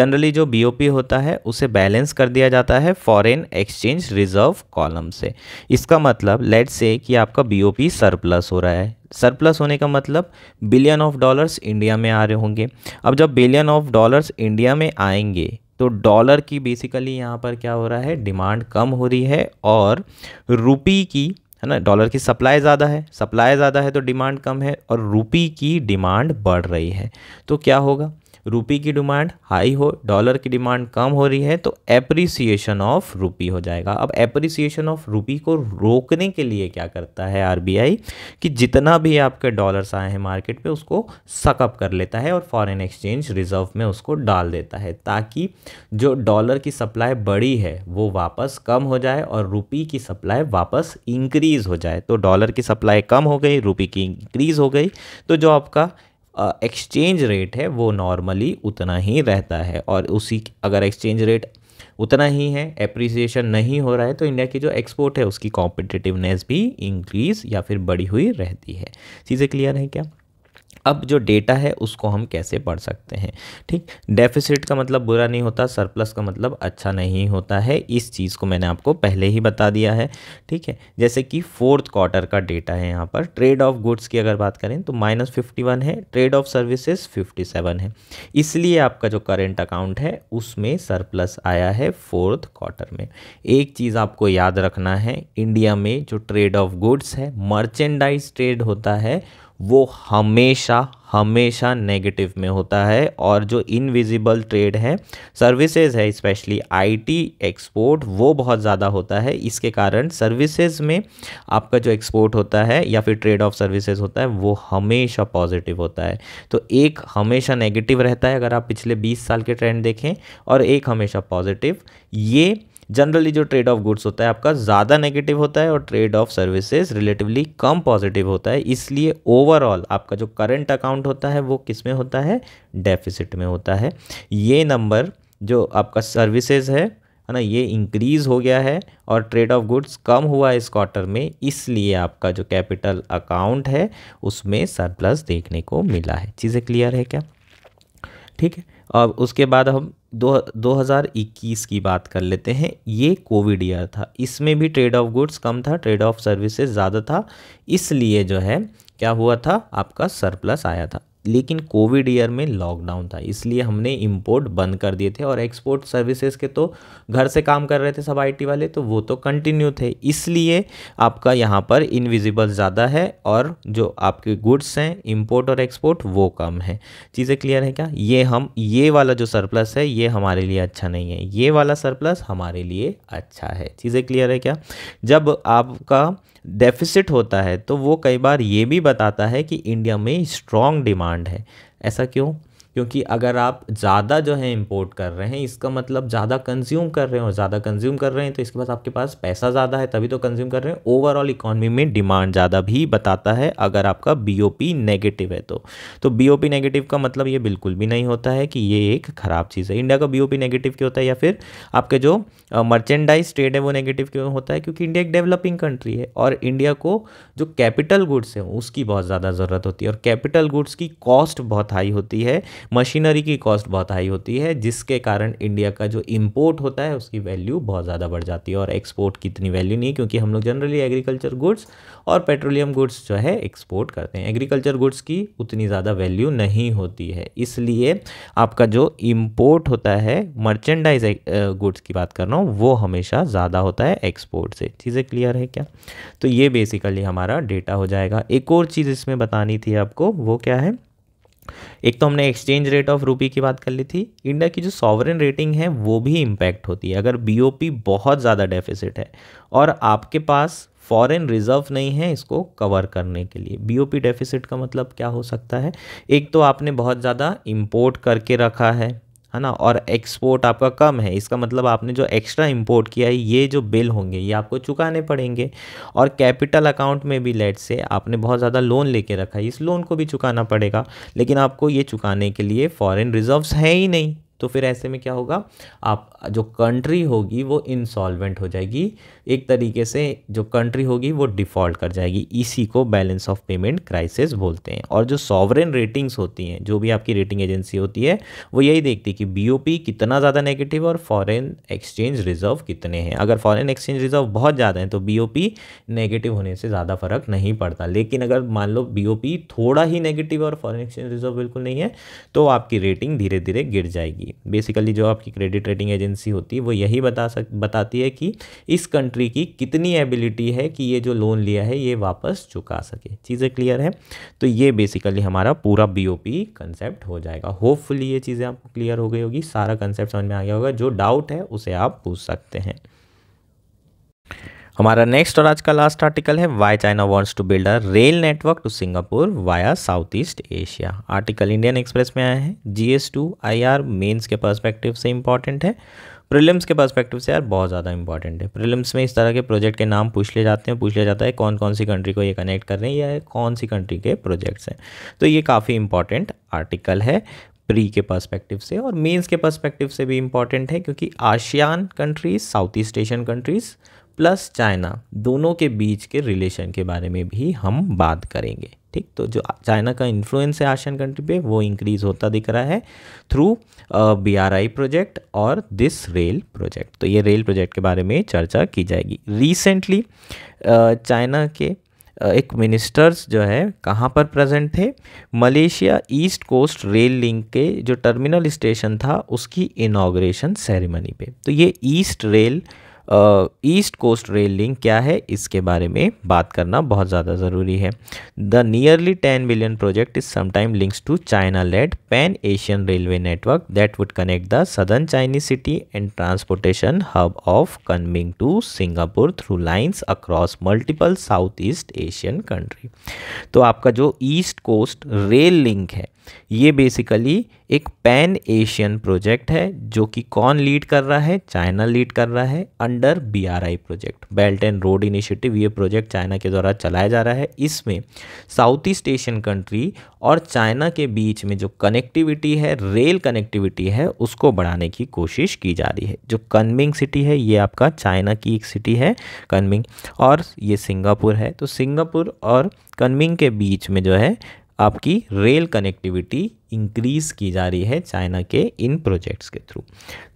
generally जो BOP होता है उसे balance कर दिया जाता है फॉरेन एक्सचेंज रिजर्व कॉलम से इसका मतलब लेट से कि आपका BOP सरप्लस हो रहा है सरप्लस होने का मतलब बिलियन ऑफ डॉलर्स इंडिया में आ रहे होंगे अब जब बिलियन ऑफ डॉलर्स इंडिया में आएंगे तो डॉलर की बेसिकली यहाँ पर क्या हो रहा है डिमांड कम हो रही है और रुपी की है ना डॉलर की सप्लाई ज़्यादा है सप्लाई ज़्यादा है तो डिमांड कम है और रुपी की डिमांड बढ़ रही है तो क्या होगा रुपी की डिमांड हाई हो डॉलर की डिमांड कम हो रही है तो एप्रिसिएशन ऑफ रुपी हो जाएगा अब एप्रिसिएशन ऑफ रुपी को रोकने के लिए क्या करता है आरबीआई कि जितना भी आपके डॉलर्स आए हैं मार्केट पे उसको सकअप कर लेता है और फॉरेन एक्सचेंज रिजर्व में उसको डाल देता है ताकि जो डॉलर की सप्लाई बड़ी है वो वापस कम हो जाए और रुपी की सप्लाई वापस इंक्रीज़ हो जाए तो डॉलर की सप्लाई कम हो गई रुपी की इंक्रीज़ हो गई तो जो आपका एक्सचेंज रेट है वो नॉर्मली उतना ही रहता है और उसी अगर एक्सचेंज रेट उतना ही है एप्रिसिएशन नहीं हो रहा है तो इंडिया की जो एक्सपोर्ट है उसकी कॉम्पिटिटिवनेस भी इंक्रीज़ या फिर बढ़ी हुई रहती है चीज़ें क्लियर हैं क्या अब जो डेटा है उसको हम कैसे पढ़ सकते हैं ठीक डेफिसिट का मतलब बुरा नहीं होता सरप्लस का मतलब अच्छा नहीं होता है इस चीज़ को मैंने आपको पहले ही बता दिया है ठीक है जैसे कि फोर्थ क्वार्टर का डेटा है यहाँ पर ट्रेड ऑफ गुड्स की अगर बात करें तो माइनस फिफ्टी वन है trade of services fifty seven है इसलिए आपका जो करेंट अकाउंट है उसमें सरप्लस आया है फोर्थ क्वार्टर में एक चीज़ आपको याद रखना है इंडिया में जो ट्रेड ऑफ गुड्स है मर्चेंडाइज ट्रेड होता है वो हमेशा हमेशा नेगेटिव में होता है और जो इनविजिबल ट्रेड है सर्विसेज है स्पेशली आईटी एक्सपोर्ट वो बहुत ज़्यादा होता है इसके कारण सर्विसेज में आपका जो एक्सपोर्ट होता है या फिर ट्रेड ऑफ सर्विसेज होता है वो हमेशा पॉजिटिव होता है तो एक हमेशा नेगेटिव रहता है अगर आप पिछले 20 साल के ट्रेंड देखें और एक हमेशा पॉजिटिव ये जनरली जो ट्रेड ऑफ गुड्स होता है आपका ज़्यादा नेगेटिव होता है और ट्रेड ऑफ सर्विसेज रिलेटिवली कम पॉजिटिव होता है इसलिए ओवरऑल आपका जो करंट अकाउंट होता है वो किस में होता है डेफिसिट में होता है ये नंबर जो आपका सर्विसेज है है ना ये इंक्रीज़ हो गया है और ट्रेड ऑफ गुड्स कम हुआ इस क्वार्टर में इसलिए आपका जो कैपिटल अकाउंट है उसमें सरप्लस देखने को मिला है चीज़ें क्लियर है क्या ठीक है और उसके बाद हम दो 2021 की बात कर लेते हैं ये कोविड ईयर था इसमें भी ट्रेड ऑफ गुड्स कम था ट्रेड ऑफ सर्विसेज ज़्यादा था इसलिए जो है क्या हुआ था आपका सरप्लस आया था लेकिन कोविड ईयर में लॉकडाउन था इसलिए हमने इंपोर्ट बंद कर दिए थे और एक्सपोर्ट सर्विसेज के तो घर से काम कर रहे थे सब आईटी वाले तो वो तो कंटिन्यू थे इसलिए आपका यहाँ पर इनविजिबल ज़्यादा है और जो आपके गुड्स हैं इंपोर्ट और एक्सपोर्ट वो कम है चीज़ें क्लियर है क्या ये हम ये वाला जो सरप्लस है ये हमारे लिए अच्छा नहीं है ये वाला सरप्लस हमारे लिए अच्छा है चीज़ें क्लियर है क्या जब आपका डेफिसिट होता है तो वो कई बार ये भी बताता है कि इंडिया में स्ट्रॉन्ग डिमांड है ऐसा क्यों क्योंकि अगर आप ज़्यादा जो है इम्पोर्ट कर रहे हैं इसका मतलब ज़्यादा कंज्यूम कर रहे हो ज़्यादा कंज्यूम कर रहे हैं तो इसके पास आपके पास पैसा ज़्यादा है तभी तो कंज्यूम कर रहे हैं ओवरऑल इकोनॉमी में डिमांड ज़्यादा भी बताता है अगर आपका बी नेगेटिव है तो तो बी नेगेटिव का मतलब ये बिल्कुल भी नहीं होता है कि ये एक ख़राब चीज़ है इंडिया का बी नेगेटिव क्यों होता है या फिर आपके जो मर्चेंडाइज ट्रेड है वो नेगेटिव क्यों होता है क्योंकि इंडिया एक डेवलपिंग कंट्री है और इंडिया को जो कैपिटल गुड्स हैं उसकी बहुत ज़्यादा ज़रूरत होती है और कैपिटल गुड्स की कॉस्ट बहुत हाई होती है मशीनरी की कॉस्ट बहुत हाई होती है जिसके कारण इंडिया का जो इम्पोर्ट होता है उसकी वैल्यू बहुत ज़्यादा बढ़ जाती है और एक्सपोर्ट की इतनी वैल्यू नहीं क्योंकि हम लोग जनरली एग्रीकल्चर गुड्स और पेट्रोलियम गुड्स जो है एक्सपोर्ट करते हैं एग्रीकल्चर गुड्स की उतनी ज़्यादा वैल्यू नहीं होती है इसलिए आपका जो इम्पोर्ट होता है मर्चेंडाइज गुड्स की बात कर रहा हूँ वो हमेशा ज़्यादा होता है एक्सपोर्ट से चीज़ें क्लियर है क्या तो ये बेसिकली हमारा डेटा हो जाएगा एक और चीज़ इसमें बतानी थी आपको वो क्या है एक तो हमने एक्सचेंज रेट ऑफ रूपी की बात कर ली थी इंडिया की जो सॉवरन रेटिंग है वो भी इम्पैक्ट होती है अगर बी बहुत ज़्यादा डेफिसिट है और आपके पास फॉरेन रिजर्व नहीं है इसको कवर करने के लिए बीओपी डेफिसिट का मतलब क्या हो सकता है एक तो आपने बहुत ज़्यादा इम्पोर्ट करके रखा है है ना और एक्सपोर्ट आपका कम है इसका मतलब आपने जो एक्स्ट्रा इंपोर्ट किया है ये जो बिल होंगे ये आपको चुकाने पड़ेंगे और कैपिटल अकाउंट में भी लेट से आपने बहुत ज़्यादा लोन लेके रखा है इस लोन को भी चुकाना पड़ेगा लेकिन आपको ये चुकाने के लिए फॉरेन रिजर्व्स हैं ही नहीं तो फिर ऐसे में क्या होगा आप जो कंट्री होगी वो इंसॉल्वेंट हो जाएगी एक तरीके से जो कंट्री होगी वो डिफ़ॉल्ट कर जाएगी इसी को बैलेंस ऑफ पेमेंट क्राइसिस बोलते हैं और जो सॉवरेन रेटिंग्स होती हैं जो भी आपकी रेटिंग एजेंसी होती है वो यही देखती है कि बी कितना ज़्यादा नेगेटिव और फॉरेन एक्सचेंज रिजर्व कितने हैं अगर फॉरेन एक्सचेंज रिजर्व बहुत ज़्यादा हैं तो बी नेगेटिव होने से ज़्यादा फ़र्क नहीं पड़ता लेकिन अगर मान लो बी थोड़ा ही नेगेटिव और फॉरन एक्सचेंज रिजर्व बिल्कुल नहीं है तो आपकी रेटिंग धीरे धीरे गिर जाएगी होगी बेसिकली जो आपकी क्रेडिट रेटिंग एजेंसी होती है वो यही बता सक बताती है कि इस कंट्री की कितनी एबिलिटी है कि ये जो लोन लिया है ये वापस चुका सके चीज़ें क्लियर हैं तो ये बेसिकली हमारा पूरा बी ओ पी कंसेप्ट हो जाएगा होपफुली ये चीज़ें आपको क्लियर हो गई होगी सारा कंसेप्ट समझ में आ गया होगा जो डाउट है उसे आप पूछ सकते हैं हमारा नेक्स्ट और आज का लास्ट आर्टिकल है why China wants to build a rail network to Singapore via south east Asia article Indian Express में आया है G S two I R mains के पर्सपेक्टिव से इंपॉर्टेंट है प्रिलिम्स के पर्सपेक्टिव से यार बहुत ज़्यादा इंपॉर्टेंट है प्रिलिम्स में इस तरह के प्रोजेक्ट के नाम पूछ ले जाते हैं पूछ लिया जाता है कौन कौन सी कंट्री को ये कनेक्ट कर रहे हैं या कौन सी कंट्री के प्रोजेक्ट्स हैं तो ये काफ़ी इंपॉर्टेंट आर्टिकल है प्री के पर्सपेक्टिव से और मेन्स के पर्सपेक्टिव से भी इंपॉर्टेंट है क्योंकि ASEAN countries South East Asian countries plus China दोनों के बीच के रिलेशन के बारे में भी हम बात करेंगे ठीक तो जो चाइना का इन्फ्लुएंस है आशियन कंट्री पे वो इंक्रीज होता दिख रहा है through B R I project और दिस रेल प्रोजेक्ट तो ये रेल प्रोजेक्ट के बारे में चर्चा की जाएगी रिसेंटली चाइना के एक मिनिस्टर्स जो है कहाँ पर प्रेजेंट थे Malaysia East Coast Rail Link के जो टर्मिनल स्टेशन था उसकी इनाग्रेशन सेरेमनी पे तो ये East Rail East Coast Rail Link क्या है इसके बारे में बात करना बहुत ज़्यादा ज़रूरी है the nearly ten billion project is समाइम links to China led pan Asian railway network that would connect the southern Chinese city and transportation hub of Kunming to Singapore through lines across multiple South East Asian country तो आपका जो east Coast Rail link है ये basically एक pan Asian project है जो कि कौन लीड कर रहा है चाइना लीड कर रहा है under BRI project Belt and Road Initiative ये प्रोजेक्ट चाइना के द्वारा चलाया जा रहा है इसमें साउथ ईस्ट एशियन कंट्री और चाइना के बीच में जो कनेक्टिविटी है रेल कनेक्टिविटी है उसको बढ़ाने की कोशिश की जा रही है जो कनमिंग सिटी है ये आपका चाइना की एक सिटी है कनमिंग और ये सिंगापुर है तो सिंगापुर और कनमिंग के बीच में जो है आपकी रेल कनेक्टिविटी इंक्रीज की जा रही है चाइना के इन प्रोजेक्ट्स के through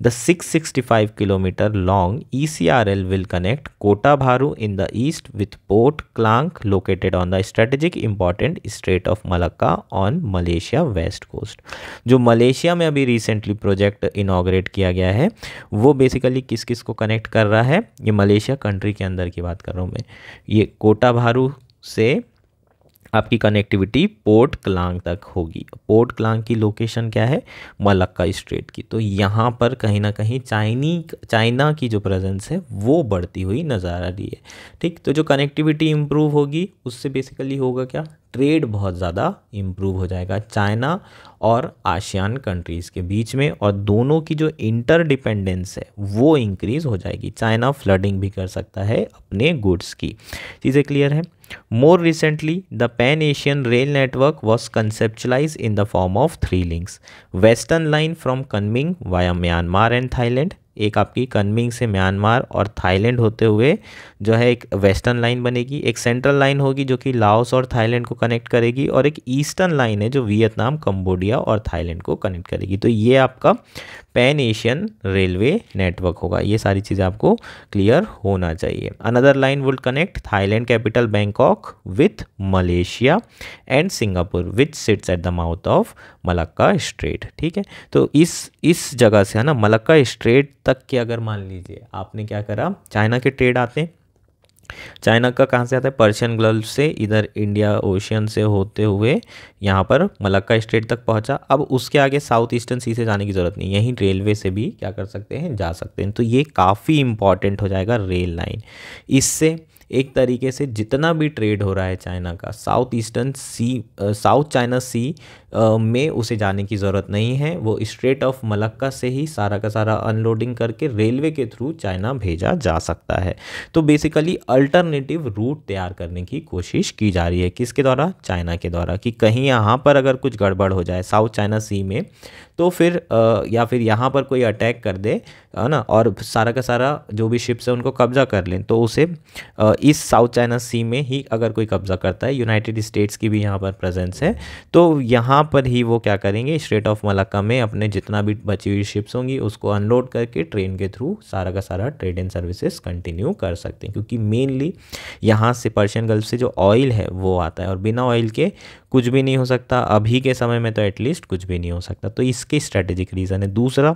the 665 kilometer long ECRL will connect Kota Bharu in the east with Port Klang located on the strategic important strait of Malacca on Malaysia west coast जो Malaysia में अभी रिसेंटली प्रोजेक्ट इनाग्रेट किया गया है वो basically किस किस को कनेक्ट कर रहा है ये मलेशिया कंट्री के अंदर की बात कर रहा हूँ मैं ये कोटा भारू से आपकी कनेक्टिविटी पोर्ट क्लांग तक होगी पोर्ट क्लांग की लोकेशन क्या है मलक्का स्ट्रेट की तो यहाँ पर कहीं ना कहीं चाइनी चाइना की जो प्रेजेंस है वो बढ़ती हुई नज़र आ रही है ठीक तो जो कनेक्टिविटी इम्प्रूव होगी उससे बेसिकली होगा क्या ट्रेड बहुत ज़्यादा इम्प्रूव हो जाएगा चाइना और आशियान कंट्रीज़ के बीच में और दोनों की जो इंटर डिपेंडेंस है वो इंक्रीज़ हो जाएगी चाइना फ्लडिंग भी कर सकता है अपने गुड्स की चीज़ें क्लियर है More recently, the Pan-Asian rail network was conceptualized in the form of three links. Western line from Kunming via Myanmar and Thailand, एक आपकी कनमिंग से म्यांमार और थाईलैंड होते हुए जो है एक वेस्टर्न लाइन बनेगी एक सेंट्रल लाइन होगी जो कि लाओस और थाईलैंड को कनेक्ट करेगी और एक ईस्टर्न लाइन है जो वियतनाम कम्बोडिया और थाईलैंड को कनेक्ट करेगी तो ये आपका पैन एशियन रेलवे नेटवर्क होगा ये सारी चीज़ें आपको क्लियर होना चाहिए another line will connect Thailand capital Bangkok with Malaysia and Singapore which sits at the mouth of Malacca strait ठीक है तो इस इस जगह से है ना मलक्का स्ट्रेट तक के अगर मान लीजिए आपने क्या करा चाइना के ट्रेड आते हैं चाइना का कहाँ से आता है पर्शियन गल्फ से इधर इंडिया ओशियन से होते हुए यहाँ पर मलक्का स्ट्रेट तक पहुँचा अब उसके आगे साउथ ईस्टर्न सी से जाने की ज़रूरत नहीं यहीं रेलवे से भी क्या कर सकते हैं जा सकते हैं तो ये काफ़ी इंपॉर्टेंट हो जाएगा रेल लाइन इससे एक तरीके से जितना भी ट्रेड हो रहा है चाइना का south eastern sea South China Sea में उसे जाने की ज़रूरत नहीं है वो स्ट्रेट ऑफ मलक्का से ही सारा का सारा अनलोडिंग करके रेलवे के थ्रू चाइना भेजा जा सकता है तो बेसिकली अल्टरनेटिव रूट तैयार करने की कोशिश की जा रही है किसके द्वारा चाइना के द्वारा कि कहीं यहाँ पर अगर कुछ गड़बड़ हो जाए साउथ चाइना सी में तो फिर या फिर यहाँ पर कोई अटैक कर दे है ना और सारा का सारा जो भी शिप्स है उनको कब्जा कर लें तो उसे इस साउथ चाइना सी में ही अगर कोई कब्जा करता है यूनाइटेड स्टेट्स की भी यहाँ पर प्रेजेंस है तो यहाँ पर ही वो क्या करेंगे स्ट्रेट ऑफ मलक्का में अपने जितना भी बची हुई शिप्स होंगी उसको अनलोड करके ट्रेन के थ्रू सारा का सारा ट्रेड एंड सर्विसेज कंटिन्यू कर सकते हैं क्योंकि मेनली यहाँ से पर्शियन गल्फ से जो ऑयल है वो आता है और बिना ऑयल के कुछ भी नहीं हो सकता अभी के समय में तो एटलीस्ट कुछ भी नहीं हो सकता तो इसके स्ट्रेटेजिक रीज़न है दूसरा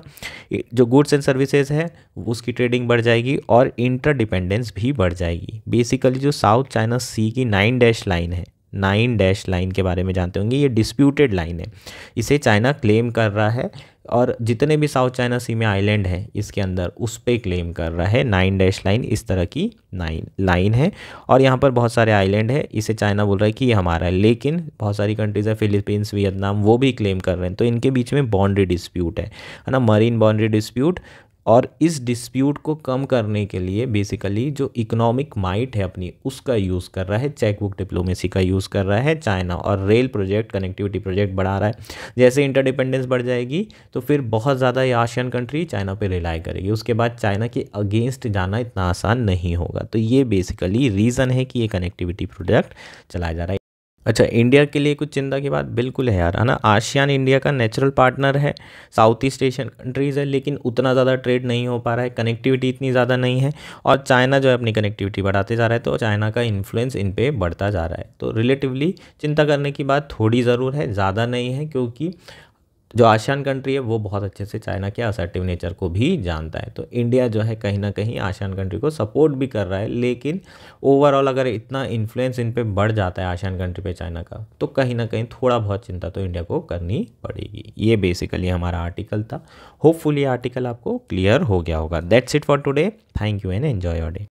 जो गुड्स एंड सर्विसेज है उसकी ट्रेडिंग बढ़ जाएगी और इंटर डिपेंडेंस भी बढ़ जाएगी बेसिकली जो साउथ चाइना सी की नाइन डैश लाइन है नाइन डैश लाइन के बारे में जानते होंगे ये डिस्प्यूटेड लाइन है इसे चाइना क्लेम कर रहा है और जितने भी साउथ चाइना सी में आइलैंड है इसके अंदर उस पर क्लेम कर रहा है नाइन डैश लाइन इस तरह की नाइन लाइन है और यहाँ पर बहुत सारे आइलैंड है इसे चाइना बोल रहा है कि ये हमारा है लेकिन बहुत सारी कंट्रीज़ है फिलीपींस वियतनाम वो भी क्लेम कर रहे हैं तो इनके बीच में बाउंड्री डिस्प्यूट है है ना मरीन बाउंड्री डिस्प्यूट और इस डिस्प्यूट को कम करने के लिए बेसिकली जो इकोनॉमिक माइट है अपनी उसका यूज़ कर रहा है चेकबुक डिप्लोमेसी का यूज़ कर रहा है चाइना और रेल प्रोजेक्ट कनेक्टिविटी प्रोजेक्ट बढ़ा रहा है जैसे इंटरडिपेंडेंस बढ़ जाएगी तो फिर बहुत ज़्यादा ये आशियन कंट्री चाइना पर रिलाई करेगी उसके बाद चाइना के अगेंस्ट जाना इतना आसान नहीं होगा तो ये बेसिकली रीज़न है कि ये कनेक्टिविटी प्रोजेक्ट चलाया जा रहा है अच्छा इंडिया के लिए कुछ चिंता की बात बिल्कुल है यार है ना आशियान इंडिया का नेचुरल पार्टनर है साउथ ईस्ट एशियन कंट्रीज़ है लेकिन उतना ज़्यादा ट्रेड नहीं हो पा रहा है कनेक्टिविटी इतनी ज़्यादा नहीं है और चाइना जो है अपनी कनेक्टिविटी बढ़ाते जा रहा है तो चाइना का इन्फ्लुएंस इन पर बढ़ता जा रहा है तो रिलेटिवली चिंता करने की बात थोड़ी ज़रूर है ज़्यादा नहीं है क्योंकि जो आसियान कंट्री है वो बहुत अच्छे से चाइना के असर्टिव नेचर को भी जानता है तो इंडिया जो है कहीं ना कहीं आसियान कंट्री को सपोर्ट भी कर रहा है लेकिन ओवरऑल अगर इतना इन्फ्लुएंस इन पर बढ़ जाता है आसियान कंट्री पे चाइना का तो कहीं ना कहीं थोड़ा बहुत चिंता तो इंडिया को करनी पड़ेगी ये बेसिकली हमारा आर्टिकल था होपफुली आर्टिकल आपको क्लियर हो गया होगा that's it for today thank you and enjoy your day